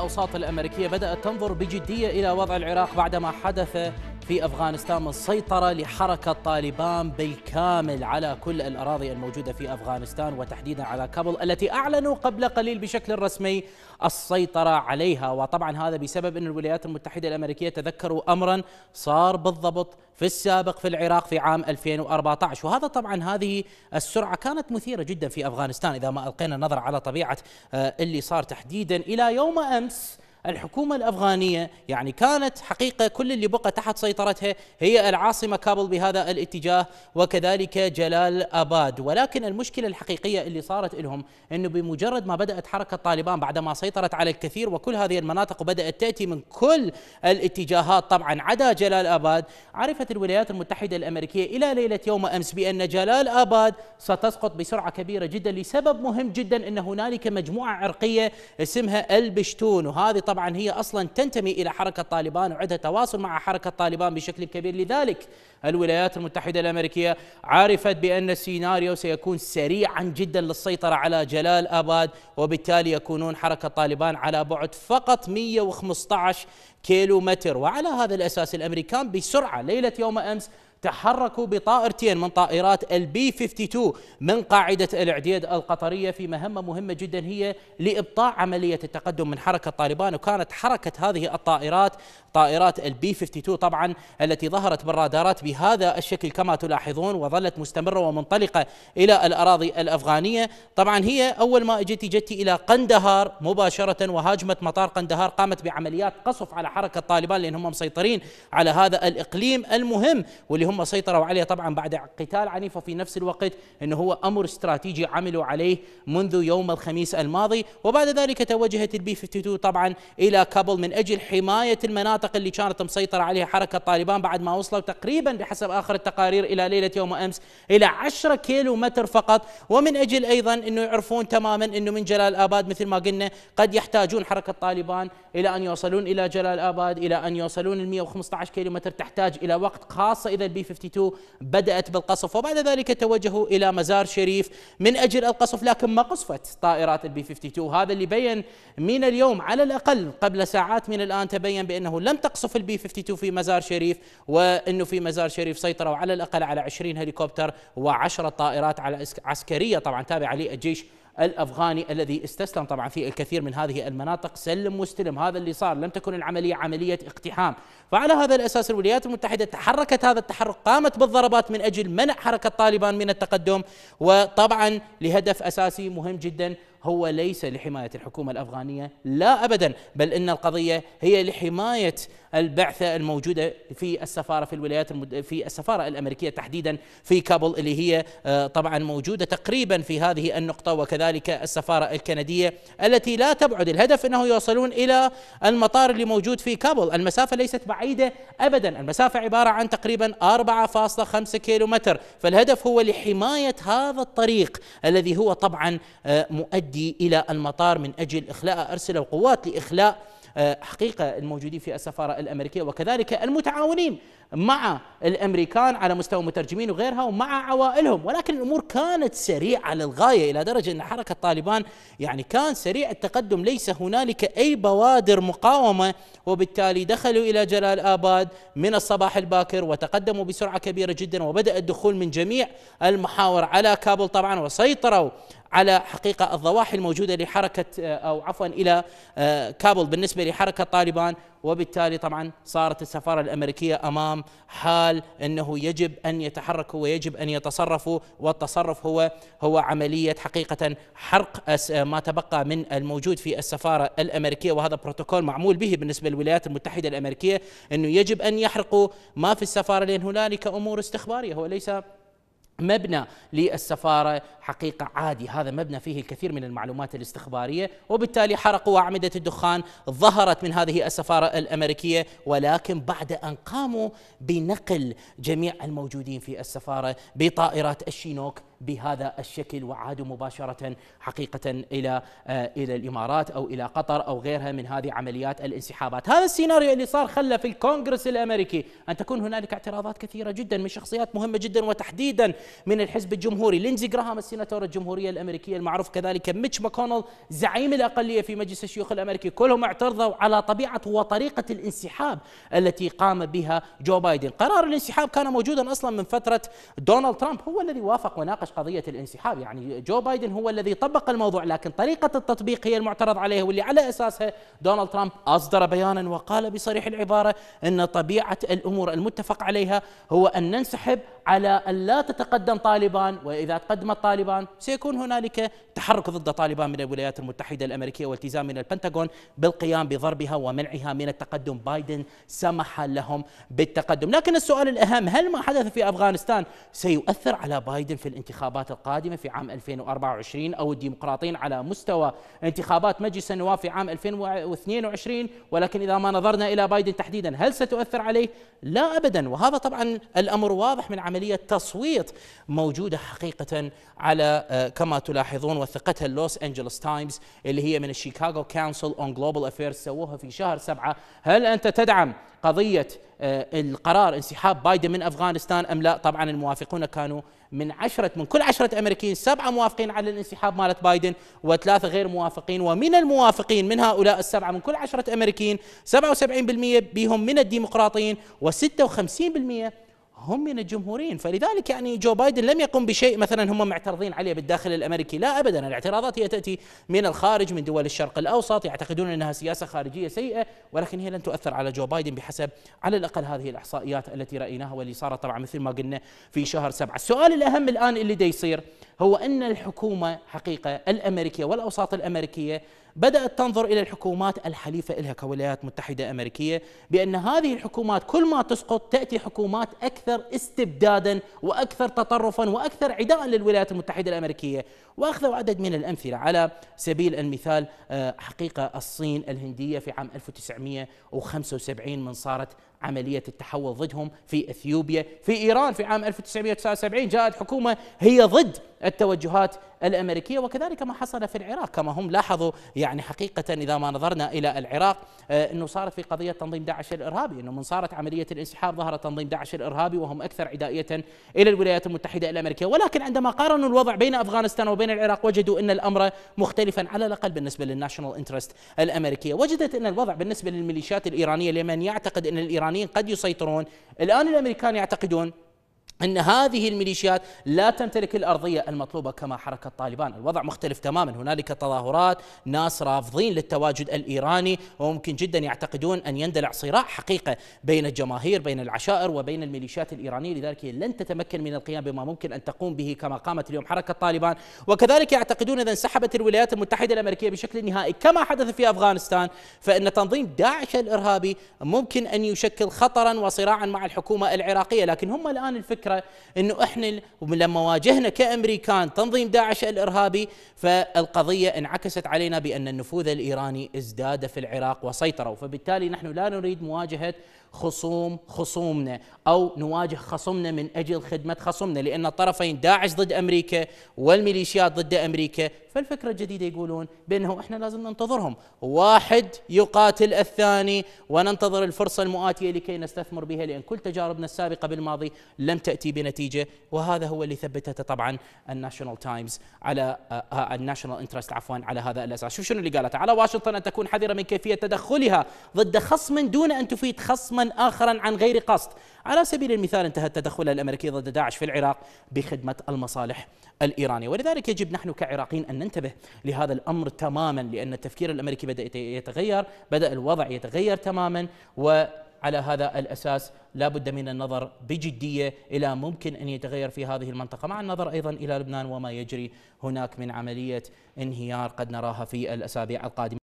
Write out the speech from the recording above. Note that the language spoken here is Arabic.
الأوساط الأمريكية بدأت تنظر بجدية إلى وضع العراق بعدما حدث في أفغانستان من سيطرة لحركة طالبان بالكامل على كل الأراضي الموجودة في أفغانستان وتحديدا على كابل التي أعلنوا قبل قليل بشكل رسمي السيطرة عليها وطبعا هذا بسبب أن الولايات المتحدة الأمريكية تذكروا أمرا صار بالضبط في السابق في العراق في عام 2014 وهذا طبعا هذه السرعة كانت مثيرة جدا في أفغانستان إذا ما ألقينا نظرة على طبيعة آه، اللي صار تحديدا إلى يوم أمس الحكومة الأفغانية يعني كانت حقيقة كل اللي بقى تحت سيطرتها هي العاصمة كابل بهذا الاتجاه وكذلك جلال أباد ولكن المشكلة الحقيقية اللي صارت لهم أنه بمجرد ما بدأت حركة طالبان بعدما سيطرت على الكثير وكل هذه المناطق وبدأت تأتي من كل الاتجاهات طبعا عدا جلال أباد عرفت الولايات المتحدة الأمريكية إلى ليلة يوم أمس بأن جلال أباد ستسقط بسرعة كبيرة جدا لسبب مهم جدا أن هنالك مجموعة عرقية اسمها البشتون وهذه طبعا هي أصلا تنتمي إلى حركة طالبان وعندها تواصل مع حركة طالبان بشكل كبير لذلك الولايات المتحدة الأمريكية عرفت بأن السيناريو سيكون سريعا جدا للسيطرة على جلال آباد وبالتالي يكونون حركة طالبان على بعد فقط 115 كيلو متر وعلى هذا الأساس الأمريكان بسرعة ليلة يوم أمس تحركوا بطائرتين من طائرات البي 52 من قاعدة العديد القطرية في مهمة مهمة جدا هي لإبطاء عملية التقدم من حركة طالبان وكانت حركة هذه الطائرات طائرات البي 52 طبعا التي ظهرت بالرادارات بهذا الشكل كما تلاحظون وظلت مستمرة ومنطلقة إلى الأراضي الأفغانية طبعا هي أول ما اجت جت إلى قندهار مباشرة وهاجمت مطار قندهار قامت بعمليات قصف على حركة طالبان لأنهم مسيطرين على هذا الإقليم المهم واللي هم هم سيطروا عليه طبعا بعد قتال عنيف وفي نفس الوقت أنه هو أمر استراتيجي عملوا عليه منذ يوم الخميس الماضي وبعد ذلك توجهت البي 52 طبعا إلى كابل من أجل حماية المناطق اللي كانت مسيطرة عليها حركة طالبان بعد ما وصلوا تقريبا بحسب آخر التقارير إلى ليلة يوم أمس إلى 10 كيلو متر فقط ومن أجل أيضا أنه يعرفون تماما أنه من جلال آباد مثل ما قلنا قد يحتاجون حركة طالبان إلى أن يوصلون إلى جلال آباد إلى أن يوصلون ال 115 كيلو متر تحتاج إلى وقت خاصة إذا البي 52 بدأت بالقصف وبعد ذلك توجهوا إلى مزار شريف من أجل القصف لكن ما قصفت طائرات البي 52 هذا اللي بين من اليوم على الأقل قبل ساعات من الآن تبين بأنه لم تقصف البي 52 في مزار شريف وأنه في مزار شريف سيطروا على الأقل على 20 هليكوبتر و10 طائرات على عسكرية طبعا تابعة للجيش الافغاني الذي استسلم طبعا في الكثير من هذه المناطق سلم واستلم هذا اللي صار لم تكن العمليه عمليه اقتحام فعلى هذا الاساس الولايات المتحده تحركت هذا التحرك قامت بالضربات من اجل منع حركه طالبان من التقدم وطبعا لهدف اساسي مهم جدا هو ليس لحمايه الحكومه الافغانيه لا ابدا بل ان القضيه هي لحمايه البعثه الموجوده في السفاره في الولايات المد... في السفاره الامريكيه تحديدا في كابل اللي هي آه، طبعا موجوده تقريبا في هذه النقطه وكذلك السفاره الكنديه التي لا تبعد الهدف انه يوصلون الى المطار اللي موجود في كابل المسافه ليست بعيده ابدا المسافه عباره عن تقريبا 4.5 كيلومتر فالهدف هو لحمايه هذا الطريق الذي هو طبعا آه، مؤدي الى المطار من اجل اخلاء ارسلوا قوات لاخلاء حقيقة الموجودين في السفارة الأمريكية وكذلك المتعاونين مع الامريكان على مستوى مترجمين وغيرها ومع عوائلهم ولكن الامور كانت سريعه للغايه الى درجه ان حركه طالبان يعني كان سريع التقدم ليس هنالك اي بوادر مقاومه وبالتالي دخلوا الى جلال اباد من الصباح الباكر وتقدموا بسرعه كبيره جدا وبدا الدخول من جميع المحاور على كابل طبعا وسيطروا على حقيقه الضواحي الموجوده لحركه آه، او عفوا الى آه، كابل بالنسبه لحركه طالبان وبالتالي طبعا صارت السفارة الأمريكية أمام حال أنه يجب أن يتحركوا ويجب أن يتصرفوا والتصرف هو هو عملية حقيقة حرق ما تبقى من الموجود في السفارة الأمريكية وهذا بروتوكول معمول به بالنسبة للولايات المتحدة الأمريكية أنه يجب أن يحرقوا ما في السفارة لأن هنالك أمور استخبارية هو ليس مبنى للسفارة حقيقة عادي هذا مبنى فيه الكثير من المعلومات الاستخبارية وبالتالي حرقوا أعمدة الدخان ظهرت من هذه السفارة الأمريكية ولكن بعد أن قاموا بنقل جميع الموجودين في السفارة بطائرات الشينوك بهذا الشكل وعادوا مباشرة حقيقة إلى آه، إلى الإمارات أو إلى قطر أو غيرها من هذه عمليات الانسحابات هذا السيناريو اللي صار خلى في الكونغرس الأمريكي أن تكون هنالك اعتراضات كثيرة جدا من شخصيات مهمة جدا وتحديدا من الحزب الجمهوري لينزي جراهام السيناتور الجمهورية الأمريكية المعروف كذلك ميتش ماكونل زعيم الأقلية في مجلس الشيوخ الأمريكي كلهم اعترضوا على طبيعة وطريقة الانسحاب التي قام بها جو بايدن قرار الانسحاب كان موجودا أصلا من فترة دونالد ترامب هو الذي وافق وناقش نناقش قضية الانسحاب يعني جو بايدن هو الذي طبق الموضوع لكن طريقة التطبيق هي المعترض عليها واللي على أساسها دونالد ترامب أصدر بيانا وقال بصريح العبارة أن طبيعة الأمور المتفق عليها هو أن ننسحب على أن لا تتقدم طالبان وإذا تقدمت طالبان سيكون هنالك تحرك ضد طالبان من الولايات المتحدة الأمريكية والتزام من البنتاغون بالقيام بضربها ومنعها من التقدم بايدن سمح لهم بالتقدم لكن السؤال الأهم هل ما حدث في أفغانستان سيؤثر على بايدن في الانتخابات الانتخابات القادمة في عام 2024 أو الديمقراطيين على مستوى انتخابات مجلس النواب في عام 2022 ولكن إذا ما نظرنا إلى بايدن تحديدا هل ستؤثر عليه؟ لا أبدا وهذا طبعا الأمر واضح من عملية تصويت موجودة حقيقة على آه، كما تلاحظون وثقتها اللوس أنجلوس تايمز اللي هي من الشيكاغو كونسل اون جلوبال افيرز سووها في شهر سبعة هل أنت تدعم قضيه آه، القرار انسحاب بايدن من افغانستان ام لا؟ طبعا الموافقون كانوا من عشرة من كل عشرة أمريكيين سبعة موافقين على الانسحاب مالت بايدن وثلاثة غير موافقين ومن الموافقين من هؤلاء السبعة من كل عشرة أمريكيين 77% بهم من الديمقراطيين و56% هم من الجمهوريين فلذلك يعني جو بايدن لم يقم بشيء مثلا هم معترضين عليه بالداخل الامريكي لا ابدا الاعتراضات هي تاتي من الخارج من دول الشرق الاوسط يعتقدون انها سياسه خارجيه سيئه ولكن هي لن تؤثر على جو بايدن بحسب على الاقل هذه الاحصائيات التي رايناها واللي صارت طبعا مثل ما قلنا في شهر سبعة السؤال الاهم الان اللي دا يصير هو ان الحكومه حقيقه الامريكيه والاوساط الامريكيه بدأت تنظر إلى الحكومات الحليفة لها كولايات متحدة أمريكية بأن هذه الحكومات كل ما تسقط تأتي حكومات أكثر استبدادا وأكثر تطرفا وأكثر عداء للولايات المتحدة الأمريكية وأخذوا عدد من الأمثلة على سبيل المثال آه، حقيقة الصين الهندية في عام 1975 من صارت عملية التحول ضدهم في إثيوبيا في إيران في عام 1979 جاءت حكومة هي ضد التوجهات الأمريكية وكذلك ما حصل في العراق كما هم لاحظوا يعني حقيقة إذا ما نظرنا إلى العراق آه، أنه صارت في قضية تنظيم داعش الإرهابي أنه من صارت عملية الانسحاب ظهر تنظيم داعش الإرهابي وهم أكثر عدائية إلى الولايات المتحدة الأمريكية ولكن عندما قارنوا الوضع بين أفغانستان وبين العراق وجدوا أن الأمر مختلفا على الأقل بالنسبة للناشونال انترست الأمريكية وجدت أن الوضع بالنسبة للميليشيات الإيرانية لمن يعتقد أن الإيران الايرانيين قد يسيطرون الان الامريكان يعتقدون أن هذه الميليشيات لا تمتلك الأرضية المطلوبة كما حركة طالبان الوضع مختلف تماما هنالك تظاهرات ناس رافضين للتواجد الإيراني وممكن جدا يعتقدون أن يندلع صراع حقيقة بين الجماهير بين العشائر وبين الميليشيات الإيرانية لذلك لن تتمكن من القيام بما ممكن أن تقوم به كما قامت اليوم حركة طالبان وكذلك يعتقدون إذا انسحبت الولايات المتحدة الأمريكية بشكل نهائي كما حدث في أفغانستان فإن تنظيم داعش الإرهابي ممكن أن يشكل خطرا وصراعا مع الحكومة العراقية لكن هم الآن الفكرة الفكره انه احنا لما واجهنا كامريكان تنظيم داعش الارهابي فالقضيه انعكست علينا بان النفوذ الايراني ازداد في العراق وسيطروا فبالتالي نحن لا نريد مواجهه خصوم خصومنا او نواجه خصومنا من اجل خدمه خصومنا لان الطرفين داعش ضد امريكا والميليشيات ضد امريكا فالفكره الجديده يقولون بانه احنا لازم ننتظرهم واحد يقاتل الثاني وننتظر الفرصه المؤاتيه لكي نستثمر بها لان كل تجاربنا السابقه بالماضي لم تاتي بنتيجه وهذا هو اللي ثبتته طبعا الناشونال تايمز على آه، آه، الناشونال انترست عفوا على هذا الاساس شوف شنو اللي قالته على واشنطن ان تكون حذره من كيفيه تدخلها ضد خصم دون ان تفيد خصما آخرا عن غير قصد على سبيل المثال انتهى التدخل الأمريكي ضد داعش في العراق بخدمة المصالح الإيرانية ولذلك يجب نحن كعراقيين أن ننتبه لهذا الأمر تماما لأن التفكير الأمريكي بدأ يتغير بدأ الوضع يتغير تماما و على هذا الأساس لا بد من النظر بجدية إلى ممكن أن يتغير في هذه المنطقة مع النظر أيضا إلى لبنان وما يجري هناك من عملية انهيار قد نراها في الأسابيع القادمة